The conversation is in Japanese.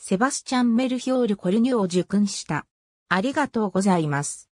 セバスチャン・メルヒオール・コルニュを受訓した。ありがとうございます。